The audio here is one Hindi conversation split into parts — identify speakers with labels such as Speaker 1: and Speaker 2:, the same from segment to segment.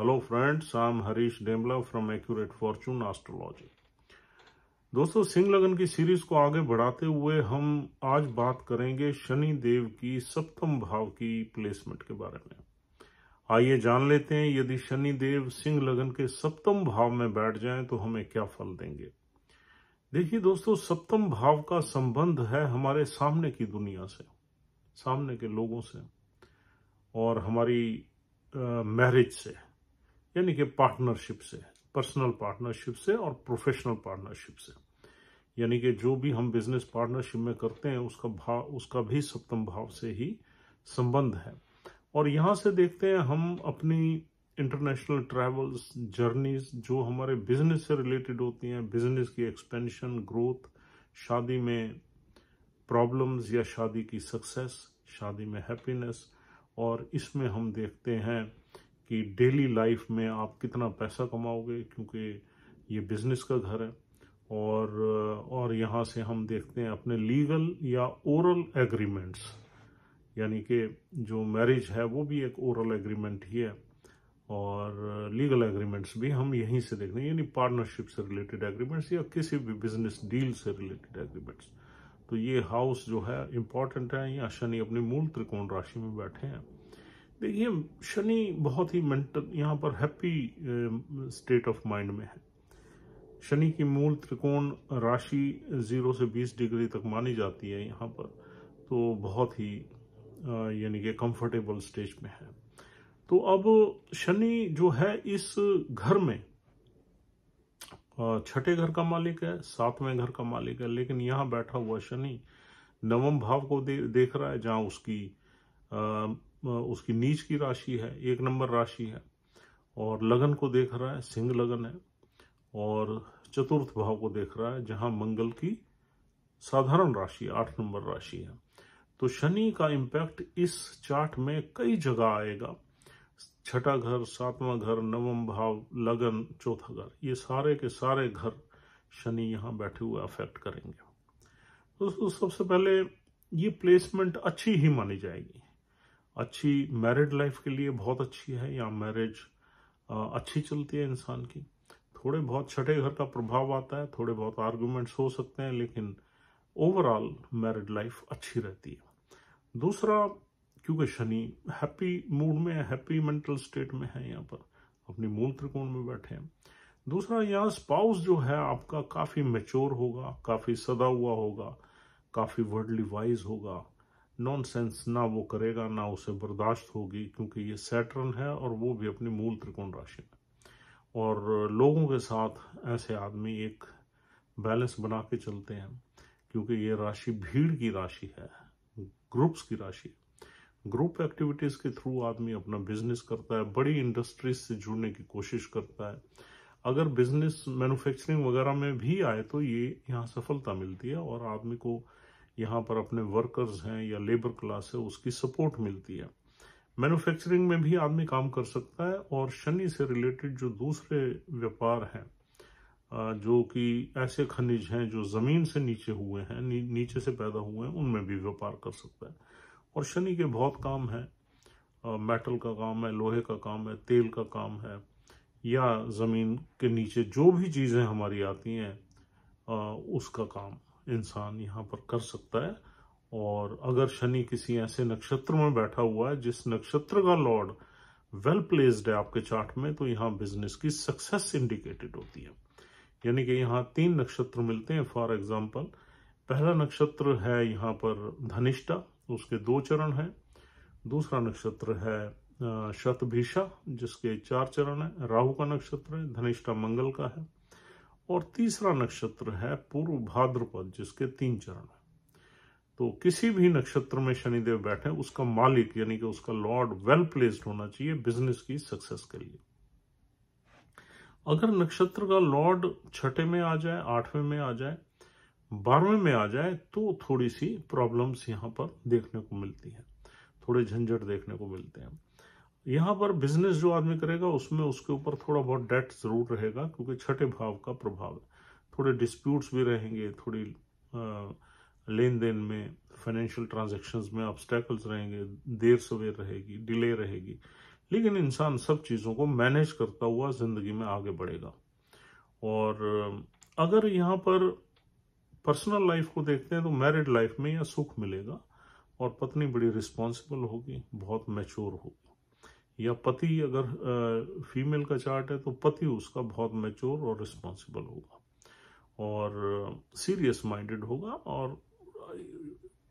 Speaker 1: hello friends I am Harish Demla from accurate fortune astrology दोस्तों सिंह लगन की सीरीज को आगे बढ़ाते हुए हम आज बात करेंगे शनि देव की सप्तम भाव की प्लेसमेंट के बारे में आइए जान लेते हैं यदि शनि देव सिंह लगन के सप्तम भाव में बैठ जाएं तो हमें क्या फल देंगे देखिए दोस्तों सप्तम भाव का संबंध है हमारे सामने की दुनिया से सामने के लोगों से और हमारी मैरिज से यानी कि पार्टनरशिप से पर्सनल पार्टनरशिप से और प्रोफेशनल पार्टनरशिप से यानी कि जो भी हम बिजनेस पार्टनरशिप में करते हैं उसका भाव उसका भी सप्तम भाव से ही संबंध है और यहाँ से देखते हैं हम अपनी इंटरनेशनल ट्रैवल्स जर्नीज जो हमारे बिजनेस से रिलेटेड होती हैं बिजनेस की एक्सपेंशन ग्रोथ शादी में प्रॉब्लम्स या शादी की सक्सेस शादी में हैप्पीनेस और इसमें हम देखते हैं कि डेली लाइफ में आप कितना पैसा कमाओगे क्योंकि ये बिजनेस का घर है और और यहाँ से हम देखते हैं अपने लीगल या ओरल एग्रीमेंट्स यानी कि जो मैरिज है वो भी एक ओरल एग्रीमेंट ही है और लीगल एग्रीमेंट्स भी हम यहीं से देख रहे हैं यानी पार्टनरशिप से रिलेटेड एग्रीमेंट्स या किसी भी बिजनेस डील से रिलेटेड एग्रीमेंट्स तो ये हाउस जो है इम्पॉर्टेंट है या शनि अपनी मूल त्रिकोण राशि में बैठे हैं देखिए शनि बहुत ही मेंटल यहाँ पर हैप्पी स्टेट ऑफ माइंड में है शनि की मूल त्रिकोण राशि जीरो से बीस डिग्री तक मानी जाती है यहाँ पर तो बहुत ही uh, यानी कि कंफर्टेबल स्टेज में है तो अब शनि जो है इस घर में uh, छठे घर का मालिक है सातवें घर का मालिक है लेकिन यहाँ बैठा हुआ शनि नवम भाव को दे, देख रहा है जहाँ उसकी uh, उसकी नीच की राशि है एक नंबर राशि है और लगन को देख रहा है सिंह लगन है और चतुर्थ भाव को देख रहा है जहां मंगल की साधारण राशि आठ नंबर राशि है तो शनि का इम्पैक्ट इस चार्ट में कई जगह आएगा छठा घर सातवां घर नवम भाव लगन चौथा घर ये सारे के सारे घर शनि यहाँ बैठे हुए अफेक्ट करेंगे दोस्तों सबसे पहले ये प्लेसमेंट अच्छी ही मानी जाएगी अच्छी मैरिड लाइफ के लिए बहुत अच्छी है या मैरिज अच्छी चलती है इंसान की थोड़े बहुत छठे घर का प्रभाव आता है थोड़े बहुत आर्गूमेंट्स हो सकते हैं लेकिन ओवरऑल मैरिड लाइफ अच्छी रहती है दूसरा क्योंकि शनि हैप्पी मूड में हैप्पी मेंटल स्टेट में है यहाँ पर अपनी मूल त्रिकोण में बैठे हैं दूसरा यहाँ स्पाउस जो है आपका काफ़ी मेच्योर होगा काफ़ी सदा हुआ होगा काफ़ी वर्डली वाइज होगा नॉनसेंस ना वो करेगा ना उसे बर्दाश्त होगी क्योंकि ये सैटर्न है और वो भी अपनी मूल त्रिकोण राशि में और लोगों के साथ ऐसे आदमी एक बैलेंस बना के चलते हैं क्योंकि ये राशि भीड़ की राशि है ग्रुप्स की राशि ग्रुप एक्टिविटीज़ के थ्रू आदमी अपना बिजनेस करता है बड़ी इंडस्ट्रीज से जुड़ने की कोशिश करता है अगर बिजनेस मैन्युफैक्चरिंग वगैरह में भी आए तो ये यहाँ सफलता मिलती है और आदमी को यहाँ पर अपने वर्कर्स हैं या लेबर क्लास है उसकी सपोर्ट मिलती है मैन्युफैक्चरिंग में भी आदमी काम कर सकता है और शनि से रिलेटेड जो दूसरे व्यापार हैं जो कि ऐसे खनिज हैं जो ज़मीन से नीचे हुए हैं नी, नीचे से पैदा हुए हैं उनमें भी व्यापार कर सकता है और शनि के बहुत काम हैं मेटल का काम है लोहे का काम है तेल का काम है या ज़मीन के नीचे जो भी चीज़ें हमारी आती हैं उसका काम इंसान यहाँ पर कर सकता है और अगर शनि किसी ऐसे नक्षत्र में बैठा हुआ है जिस नक्षत्र का लॉर्ड वेल प्लेस्ड है आपके चार्ट में तो यहाँ बिजनेस की सक्सेस इंडिकेटेड होती है यानी कि यहाँ तीन नक्षत्र मिलते हैं फॉर एग्जाम्पल पहला नक्षत्र है यहाँ पर धनिष्ठा उसके दो चरण हैं दूसरा नक्षत्र है शतभिषा जिसके चार चरण है राहु का नक्षत्र है धनिष्ठा मंगल का है और तीसरा नक्षत्र है पूर्व भाद्रपद जिसके तीन चरण है तो किसी भी नक्षत्र में शनिदेव बैठे उसका मालिक यानी कि उसका लॉर्ड वेल प्लेस्ड होना चाहिए बिजनेस की सक्सेस के लिए अगर नक्षत्र का लॉर्ड छठे में आ जाए आठवें में आ जाए बारहवें में आ जाए तो थोड़ी सी प्रॉब्लम्स यहां पर देखने को मिलती है थोड़े झंझट देखने को मिलते हैं यहाँ पर बिजनेस जो आदमी करेगा उसमें उसके ऊपर थोड़ा बहुत डेट जरूर रहेगा क्योंकि छठे भाव का प्रभाव है थोड़े डिस्प्यूट्स भी रहेंगे थोड़ी लेन देन में फाइनेंशियल ट्रांजेक्शन में ऑब्स्टेकल्स रहेंगे देर सवेर रहेगी डिले रहेगी लेकिन इंसान सब चीज़ों को मैनेज करता हुआ ज़िंदगी में आगे बढ़ेगा और अगर यहाँ पर पर्सनल लाइफ को देखते हैं तो मैरिड लाइफ में यह सुख मिलेगा और पत्नी बड़ी रिस्पॉन्सिबल होगी बहुत मैच्योर होगी या पति अगर फीमेल का चार्ट है तो पति उसका बहुत मेच्योर और रिस्पॉन्सिबल होगा और सीरियस माइंडेड होगा और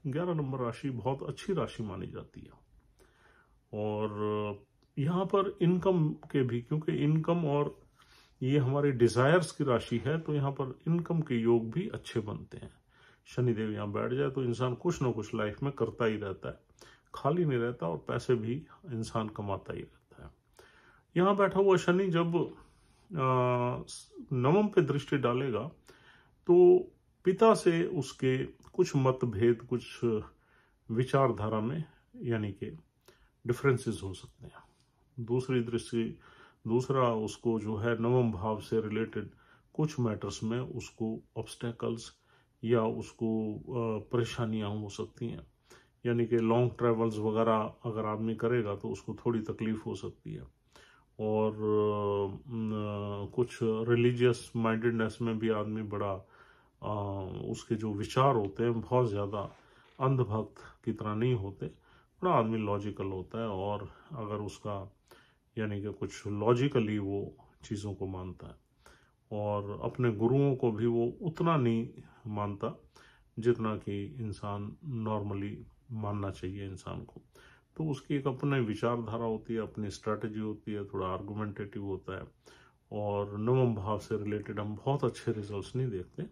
Speaker 1: ग्यारह नंबर राशि बहुत अच्छी राशि मानी जाती है और यहाँ पर इनकम के भी क्योंकि इनकम और ये हमारे डिजायर्स की राशि है तो यहाँ पर इनकम के योग भी अच्छे बनते हैं शनिदेव यहाँ बैठ जाए तो इंसान कुछ ना कुछ लाइफ में करता ही रहता है खाली नहीं रहता और पैसे भी इंसान कमाता ही रहता है यहाँ बैठा हुआ शनि जब नवम पे दृष्टि डालेगा तो पिता से उसके कुछ मतभेद कुछ विचारधारा में यानी कि डिफरेंसेस हो सकते हैं दूसरी दृष्टि दूसरा उसको जो है नवम भाव से रिलेटेड कुछ मैटर्स में उसको ऑब्स्टेकल्स या उसको परेशानियां हो सकती हैं यानी कि लॉन्ग ट्रेवल्स वगैरह अगर आदमी करेगा तो उसको थोड़ी तकलीफ हो सकती है और कुछ रिलीजियस माइंडेडनेस में भी आदमी बड़ा उसके जो विचार होते हैं बहुत ज़्यादा अंधभक्त की तरह नहीं होते बड़ा आदमी लॉजिकल होता है और अगर उसका यानी कि कुछ लॉजिकली वो चीज़ों को मानता है और अपने गुरुओं को भी वो उतना नहीं मानता जितना कि इंसान नॉर्मली मानना चाहिए इंसान को तो उसकी एक अपने विचारधारा होती है अपनी स्ट्रैटेजी होती है थोड़ा आर्गूमेंटेटिव होता है और नवम भाव से रिलेटेड हम बहुत अच्छे रिजल्ट्स नहीं देखते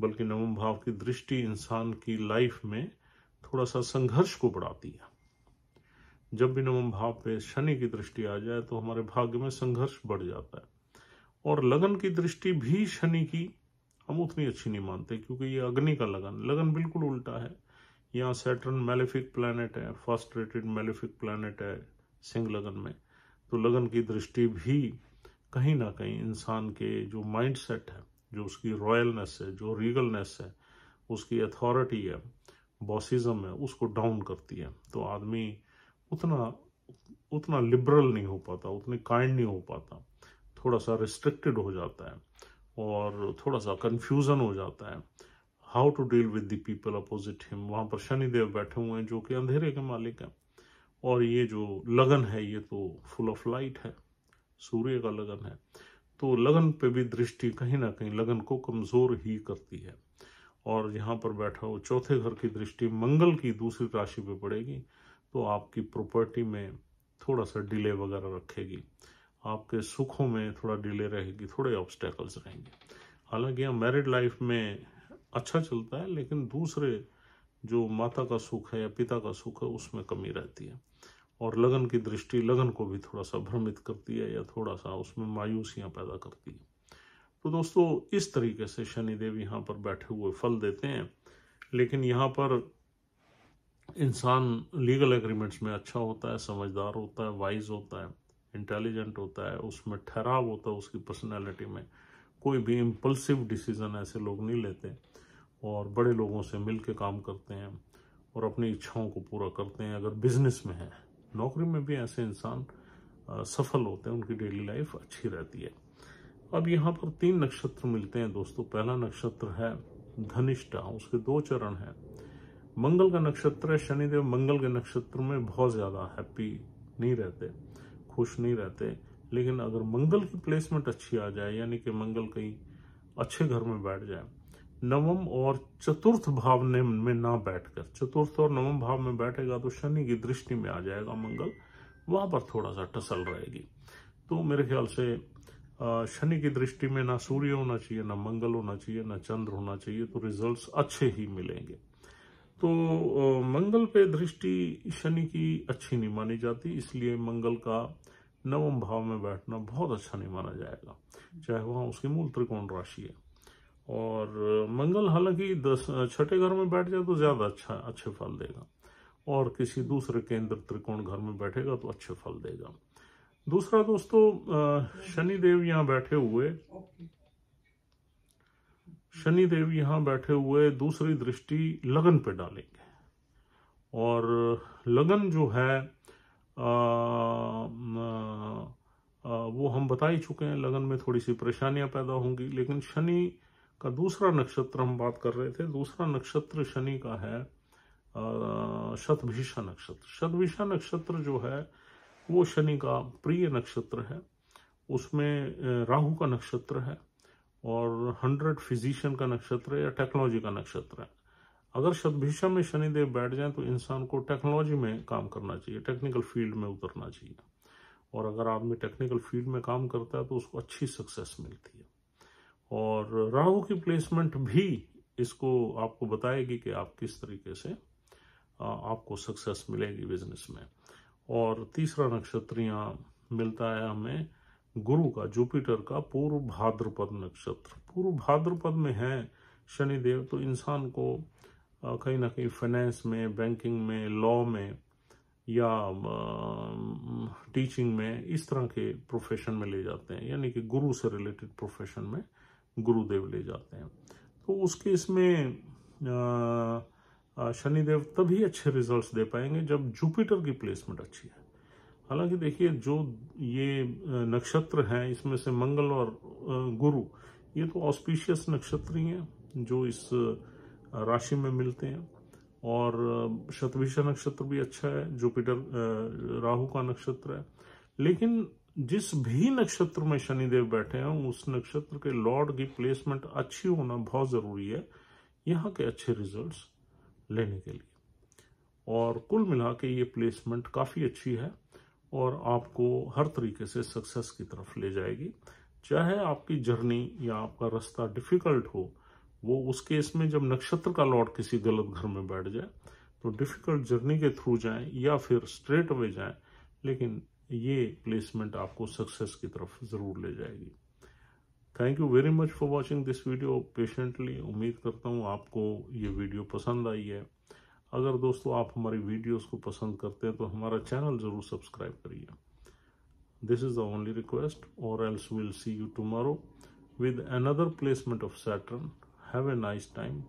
Speaker 1: बल्कि नवम भाव की दृष्टि इंसान की लाइफ में थोड़ा सा संघर्ष को बढ़ाती है जब भी नवम भाव पे शनि की दृष्टि आ जाए तो हमारे भाग्य में संघर्ष बढ़ जाता है और लगन की दृष्टि भी शनि की हम उतनी अच्छी नहीं मानते क्योंकि ये अग्नि का लगन लगन बिल्कुल उल्टा है यहाँ सैटर्न मेलेफिक प्लानट है फर्स्ट रेटेड मेलिफिक प्लानट है सिंह लगन में तो लगन की दृष्टि भी कहीं ना कहीं इंसान के जो माइंड सेट है जो उसकी रॉयलनेस है जो रीगलनेस है उसकी अथॉरिटी है बॉसिज्म है उसको डाउन करती है तो आदमी उतना उतना लिबरल नहीं हो पाता उतनी काइंड नहीं हो पाता थोड़ा सा रिस्ट्रिक्टेड हो जाता है और थोड़ा सा कन्फ्यूज़न हो जाता है how to deal with the people opposite him वहाँ पर शनिदेव बैठे हुए हैं जो कि अंधेरे के मालिक हैं और ये जो लगन है ये तो फुल ऑफ लाइट है सूर्य का लगन है तो लगन पे भी दृष्टि कहीं ना कहीं लगन को कमज़ोर ही करती है और यहाँ पर बैठा हो चौथे घर की दृष्टि मंगल की दूसरी राशि पे पड़ेगी तो आपकी प्रॉपर्टी में थोड़ा सा डिले वगैरह रखेगी आपके सुखों में थोड़ा डिले रहेगी थोड़े ऑब्स्टेकल्स रहेंगे हालांकि मैरिड लाइफ में अच्छा चलता है लेकिन दूसरे जो माता का सुख है या पिता का सुख है उसमें कमी रहती है और लगन की दृष्टि लगन को भी थोड़ा सा भ्रमित करती है या थोड़ा सा उसमें मायूसियाँ पैदा करती है तो दोस्तों इस तरीके से शनिदेव यहाँ पर बैठे हुए फल देते हैं लेकिन यहाँ पर इंसान लीगल एग्रीमेंट्स में अच्छा होता है समझदार होता है वाइज होता है इंटेलिजेंट होता है उसमें ठहराव होता है उसकी पर्सनैलिटी में कोई भी इम्पल्सिव डिसीजन ऐसे लोग नहीं लेते और बड़े लोगों से मिल के काम करते हैं और अपनी इच्छाओं को पूरा करते हैं अगर बिजनेस में है नौकरी में भी ऐसे इंसान सफल होते हैं उनकी डेली लाइफ अच्छी रहती है अब यहाँ पर तीन नक्षत्र मिलते हैं दोस्तों पहला नक्षत्र है धनिष्ठा उसके दो चरण हैं मंगल का नक्षत्र है शनिदेव मंगल के नक्षत्र में बहुत ज़्यादा हैप्पी नहीं रहते खुश नहीं रहते लेकिन अगर मंगल की प्लेसमेंट अच्छी आ जाए यानी कि मंगल कहीं अच्छे घर में बैठ जाए नवम और चतुर्थ भाव ने में ना बैठकर चतुर्थ और नवम भाव में बैठेगा तो शनि की दृष्टि में आ जाएगा मंगल वहां पर थोड़ा सा टसल रहेगी तो मेरे ख्याल से शनि की दृष्टि में ना सूर्य होना चाहिए ना मंगल होना चाहिए ना चंद्र होना चाहिए तो रिजल्ट्स अच्छे ही मिलेंगे तो मंगल पे दृष्टि शनि की अच्छी नहीं मानी जाती इसलिए मंगल का नवम भाव में बैठना बहुत अच्छा नहीं माना जाएगा चाहे वहां उसकी मूल त्रिकोण राशि है और मंगल हालांकि दस छठे घर में बैठ जाए तो ज्यादा अच्छा अच्छे फल देगा और किसी दूसरे केंद्र त्रिकोण घर में बैठेगा तो अच्छे फल देगा दूसरा दोस्तों शनि देव यहाँ बैठे हुए शनि देव यहाँ बैठे हुए दूसरी दृष्टि लगन पे डालेंगे और लगन जो है आ, आ, आ, वो हम बता ही चुके हैं लगन में थोड़ी सी परेशानियां पैदा होंगी लेकिन शनि का दूसरा नक्षत्र हम बात कर रहे थे दूसरा नक्षत्र शनि का है शतभिषा नक्षत्र शतभिषा नक्षत्र जो है वो शनि का प्रिय नक्षत्र है उसमें राहु का नक्षत्र है और हंड्रेड फिजिशियन का नक्षत्र है या टेक्नोलॉजी का नक्षत्र है अगर शतभिषा में शनिदेव बैठ जाए तो इंसान को टेक्नोलॉजी में काम करना चाहिए टेक्निकल फील्ड में उतरना चाहिए और अगर आदमी टेक्निकल फील्ड में काम करता है तो उसको अच्छी सक्सेस मिलती है और राहु की प्लेसमेंट भी इसको आपको बताएगी कि आप किस तरीके से आपको सक्सेस मिलेगी बिजनेस में और तीसरा नक्षत्र यहाँ मिलता है हमें गुरु का जुपिटर का पूर्व भाद्रपद नक्षत्र पूर्व भाद्रपद में है शनिदेव तो इंसान को कहीं ना कहीं फाइनेंस में बैंकिंग में लॉ में या टीचिंग में इस तरह के प्रोफेशन में ले जाते हैं यानी कि गुरु से रिलेटेड प्रोफेशन में गुरुदेव ले जाते हैं तो उसके इसमें शनिदेव तभी अच्छे रिजल्ट्स दे पाएंगे जब जुपिटर की प्लेसमेंट अच्छी है हालांकि देखिए जो ये नक्षत्र हैं इसमें से मंगल और गुरु ये तो ऑस्पिशियस नक्षत्र ही हैं जो इस राशि में मिलते हैं और शतभिषा नक्षत्र भी अच्छा है जुपिटर राहु का नक्षत्र है लेकिन जिस भी नक्षत्र में शनिदेव बैठे हैं उस नक्षत्र के लॉर्ड की प्लेसमेंट अच्छी होना बहुत ज़रूरी है यहाँ के अच्छे रिजल्ट्स लेने के लिए और कुल मिला के ये प्लेसमेंट काफ़ी अच्छी है और आपको हर तरीके से सक्सेस की तरफ ले जाएगी चाहे आपकी जर्नी या आपका रास्ता डिफिकल्ट हो वो उस केस में जब नक्षत्र का लॉर्ड किसी गलत घर में बैठ जाए तो डिफिकल्ट जर्नी के थ्रू जाए या फिर स्ट्रेट वे जाए लेकिन ये प्लेसमेंट आपको सक्सेस की तरफ ज़रूर ले जाएगी thank you very much for watching this video patiently उम्मीद करता हूँ आपको ये वीडियो पसंद आई है अगर दोस्तों आप हमारी वीडियोस को पसंद करते हैं तो हमारा चैनल ज़रूर सब्सक्राइब करिए this is the only request और else will see you tomorrow another placement of Saturn have a nice time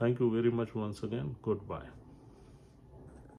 Speaker 1: thank you very much once again good bye